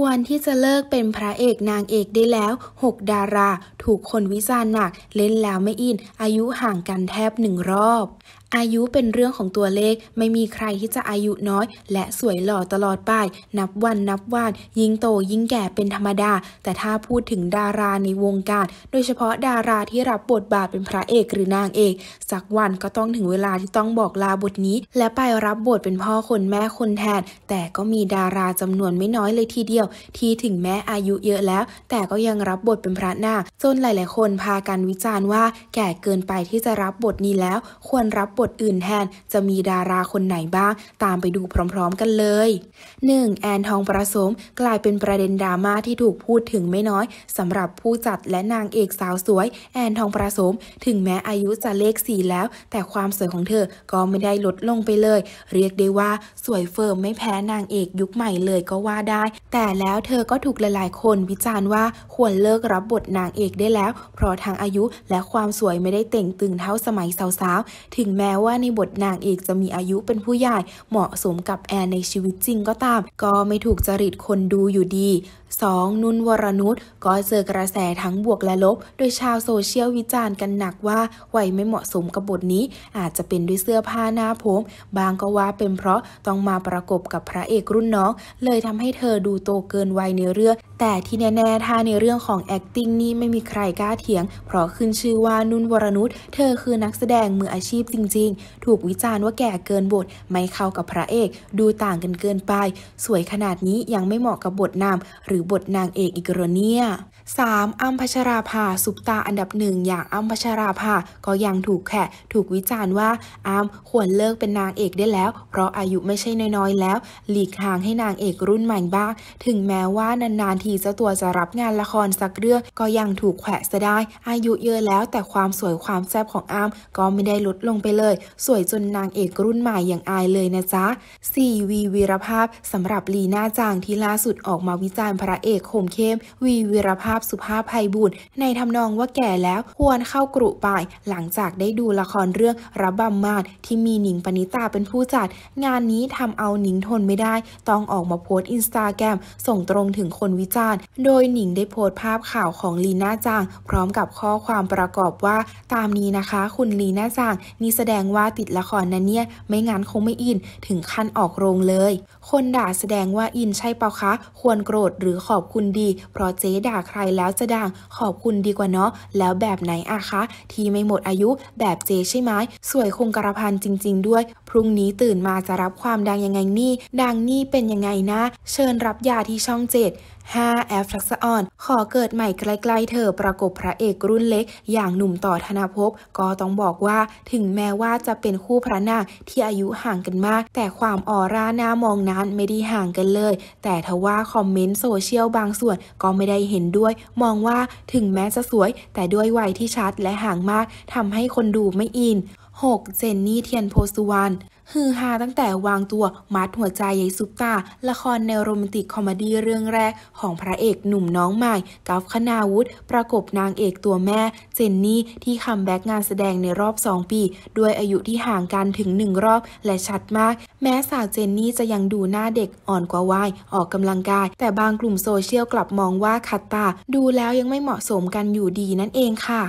ควรที่จะเลิกเป็นพระเอกนางเอกได้แล้ว 6 ดาราถูกคนวิจารณ์หนัก เล่นแล้วไม่อิน อายุห่างกันแทบหนึ่งรอบอายุเป็นเรื่องของตัวเลขไม่มีใครที่จะอายุน้อยและสวยหล่อตลอดไปนับวันนับวันยิ่งโตยิ่งแก่เป็นธรรมดา แต่ถ้าพูดถึงดาราในวงการ โดยเฉพาะดาราที่รับบทบาทเป็นพระเอกหรือนางเอก สักวันก็ต้องถึงเวลาที่ต้องบอกลาบทนี้ และไปรับบทเป็นพ่อคนแม่คนแทน แต่ก็มีดาราจำนวนไม่น้อยเลยทีเดียว ที่ถึงแม้อายุเยอะแล้ว แต่ก็ยังรับบทเป็นพระนางจนหลาย ๆ คนพากันวิจารณ์ว่าแก่เกินไปที่จะรับบทนี้แล้วควรรับบททอื่นแทนจะมีดาราคนไหนบ้าง ตามไปดูพร้อมๆกันเลย 1. แอนทอง ประสม กลายเป็นประเด็นดราม่าที่ถูกพูดถึงไม่น้อยสำหรับผู้จัดและนางเอกสาวสวยแอนทองประสม ถึงแม้อายุจะเลขสี่แล้ว แต่ความสวยของเธอก็ไม่ได้ลดลงไปเลย เรียกได้ว่าสวยเฟิร์มไม่แพ้นางเอกยุคใหม่เลยก็ว่าได้ แต่แล้วเธอก็ถูกหลายๆคนวิจารณ์ว่าควรเลิกรับบทนางเอกได้แล้วเพราะทางอายุและความสวยไม่ได้เต่งตึงเท่าสมัยสาวๆถึงแม้ว่าในบทนางเอกจะมีอายุเป็นผู้ใหญ่เหมาะสมกับแอนในชีวิตจริงก็ตาม ก็ไม่ถูกจริตคนดูอยู่ดี 2. นุนวรนุชก็เจอกระแสทั้งบวกและลบ โดยชาวโซเชียลวิจารณ์กันหนักว่าวัยไม่เหมาะสมกับบทนี้ อาจจะเป็นด้วยเสื้อผ้าหน้าผม บางก็ว่าเป็นเพราะต้องมาประกบกับพระเอกรุ่นน้อง เลยทำให้เธอดูโตเกินวัยในเรื่อง แต่ที่แน่ๆถ้าในเรื่องของ acting นี่ไม่มีใครกล้าเถียง เพราะขึ้นชื่อว่านุ่นวรนุชเธอคือนักแสดงมืออาชีพจริง ๆ ถูกวิจารณ์ว่าแก่เกินบทไม่เข้ากับพระเอกดูต่างกันเกินไป สวยขนาดนี้ยังไม่เหมาะกับบทนำหรือบทนางเอกอิกรเนีย 3. อัมพัชราภาสุปตาอันดับหนึ่งอย่างอัมพัชราภา ก็ยังถูกแขะถูกวิจารณ์ว่าอัมควรเลิกเป็นนางเอกได้แล้ว เพราะอายุไม่ใช่น้อยๆแล้ว หลีกทางให้นางเอกรุ่นใหม่บ้าง ถึงแม้ว่านานๆทีเจ้าตัวจะรับงานละครสักเรื่องก็ยังถูกแขะซะได้อายุเยอะแล้วแต่ความสวยความแซ่บของอัมก็ไม่ได้ลดลงไปเลย สวยจนนางเอกรุ่นใหม่อย่างอายเลยนะจ๊ะ 4. วีวีรภาพสำหรับลีน่าจางที่ล่าสุดออกมาวิจารณ์พระเอกโคมเข้มวีวีรภาพาพสุภาพไพบุตรในทำนองว่าแก่แล้วควรเข้ากรุปไปหลังจากได้ดูละครเรื่องรับบำมาดที่มีหนิงปณิตาเป็นผู้จัด งานนี้ทำเอาหนิงทนไม่ได้ ต้องออกมาโพสต์อินสตาแกรมส่งตรงถึงคนวิจารณ์โดยหนิงได้โพสต์ภาพข่าวของลีน่าจาง พร้อมกับข้อความประกอบว่าตามนี้นะคะ คุณลีน่าจางนี่แสดงว่าติดละครนั้นเนี่ย ไม่งั้นคงไม่อินถึงขั้นออกโรงเลยคนด่าแสดงว่าอินใช่เปล่าคะ ควรโกรธหรือขอบคุณดี เพราะเจ๊ด่าใครแล้วจะด่างขอบคุณดีกว่าเนาะแล้วแบบไหนอะคะ ที่ไม่หมดอายุ แบบเจ๊ใช่ไหมสวยคงกระพันจริง ๆด้วยรุ่งนี้ตื่นมาจะรับความดังยังไงนี่ ดังนี่เป็นยังไงนะ เชิญรับยาที่ช่องเจ็ดห้าแอฟลักซออน ขอเกิดใหม่ไกลๆเธอประกบพระเอกรุ่นเล็ก อย่างหนุ่มต่อธนภพก็ต้องบอกว่าถึงแม้ว่าจะเป็นคู่พระนางที่อายุห่างกันมาก แต่ความออร่าหน้ามองนั้นไม่ได้ห่างกันเลย แต่ทว่าคอมเมนต์โซเชียลบางส่วนก็ไม่ได้เห็นด้วย มองว่าถึงแม้จะสวย แต่ด้วยวัยที่ชัดและห่างมากทำให้คนดูไม่อิน 6. เจนนี่ เทียนโพสุวรรณฮือฮาตั้งแต่วางตัว มัดหัวใจยายซุปตาละครแนวโรแมนติกคอมดี้เรื่องแรก ของพระเอกหนุ่มน้องใหม่ กัฟคณาวุฒิประกบนางเอกตัวแม่เจนนี่ ที่คัมแบ็กงานแสดงในรอบ 2 ปี ด้วยอายุที่ห่างกันถึง 1 รอบและชัดมาก แม้สาวเจนนี่จะยังดูหน้าเด็กอ่อนกว่าวัยออกกำลังกาย แต่บางกลุ่มโซเชียลกลับมองว่าขัดตา ดูแล้วยังไม่เหมาะสมกันอยู่ดีนั่นเองค่ะ